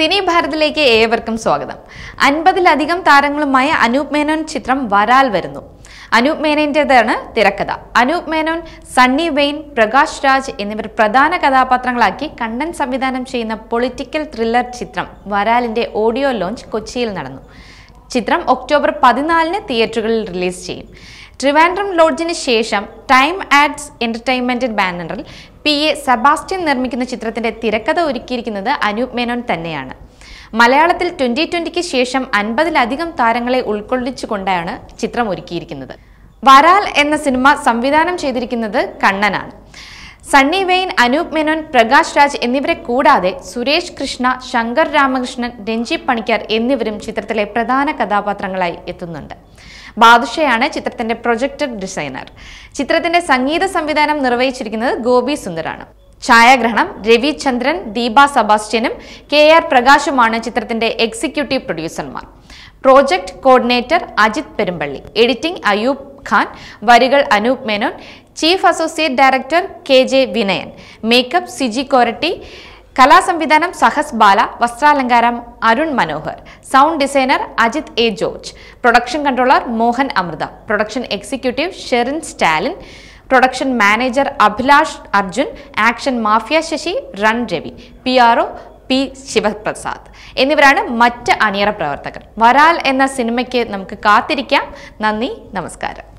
സിനി ഭാരതിലേക്ക് ഏവർക്കും സ്വാഗതം അൻപതിലധികം താരങ്ങളുമായ അനൂപ് മേനോൻ ചിത്രം വരാൽ വരുന്നു അനൂപ് മേനോൻ്റെതാണ് തിരക്കഥ അനൂപ് മേനോൻ സണ്ണി വെയിൻ പ്രകാശ് രാജ് എന്നിവർ പ്രധാന കഥാപാത്രങ്ങളാക്കി കണ്ണൻ സംവിധാനം ചെയ്യുന്ന പൊളിറ്റിക്കൽ ത്രില്ലർ ചിത്രം വരാലിൻ്റെ ഓഡിയോ ലോഞ്ച് കൊച്ചിയിൽ നടന്നു ചിത്രം ഒക്ടോബർ പതിനാലിന് തിയേറ്ററുകളിൽ റിലീസ് ചെയ്യും ട്രിവാൻഡ്രം ലോഡ്ജിന് ശേഷം ടൈം ആഡ്സ് എൻ്റർടൈൻമെൻറ്റ് ബാനറിൽ പി എ സെബാസ്റ്റ്യൻ നിർമ്മിക്കുന്ന ചിത്രത്തിന്റെ തിരക്കഥ ഒരുക്കിയിരിക്കുന്നത് അനൂപ് മേനോൻ തന്നെയാണ് മലയാളത്തിൽ ട്വന്റി ട്വന്റിക്ക് ശേഷം അൻപതിലധികം താരങ്ങളെ ഉൾക്കൊള്ളിച്ചുകൊണ്ടാണ് ചിത്രം ഒരുക്കിയിരിക്കുന്നത് വരാൽ എന്ന സിനിമ സംവിധാനം ചെയ്തിരിക്കുന്നത് കണ്ണനാണ് സണ്ണി വെയിൻ അനൂപ് മേനോൻ പ്രകാശ് രാജ് എന്നിവരെ കൂടാതെ സുരേഷ് കൃഷ്ണ ശങ്കർ രാമകൃഷ്ണൻ രഞ്ജി പണിക്കർ എന്നിവരും ചിത്രത്തിലെ പ്രധാന കഥാപാത്രങ്ങളായി എത്തുന്നുണ്ട് ബാദുഷയാണ് ചിത്രത്തിന്റെ പ്രൊജക്റ്റഡ് ഡിസൈനർ ചിത്രത്തിന്റെ സംഗീത സംവിധാനം നിർവഹിച്ചിരിക്കുന്നത് ഗോപി സുന്ദറാണ് ഛായാഗ്രഹണം രവിചന്ദ്രൻ ദീപ സബാസ്റ്റ്യനും കെ ആർ പ്രകാശുമാണ് ചിത്രത്തിന്റെ എക്സിക്യൂട്ടീവ് പ്രൊഡ്യൂസർമാർ project coordinator Ajith Perumbally editing Ayub Khan വരികൾ Anoop Menon chief associate director K J Vinayan makeup Siji Koratty കലാസംവിധാനം സഹസ് ബാല വസ്ത്രാലങ്കാരം Arun Manohar sound designer Ajith A George production controller Mohan Amritha production executive Sherin Stalin production manager Abhilash Arjun action Mafia Sasi Run Ravi P R P Sivaprasad എന്നിവരാണ് മറ്റ് അണിയറ പ്രവർത്തകർ വരാൽ എന്ന സിനിമയ്ക്ക് നമുക്ക് കാത്തിരിക്കാം നന്ദി നമസ്കാരം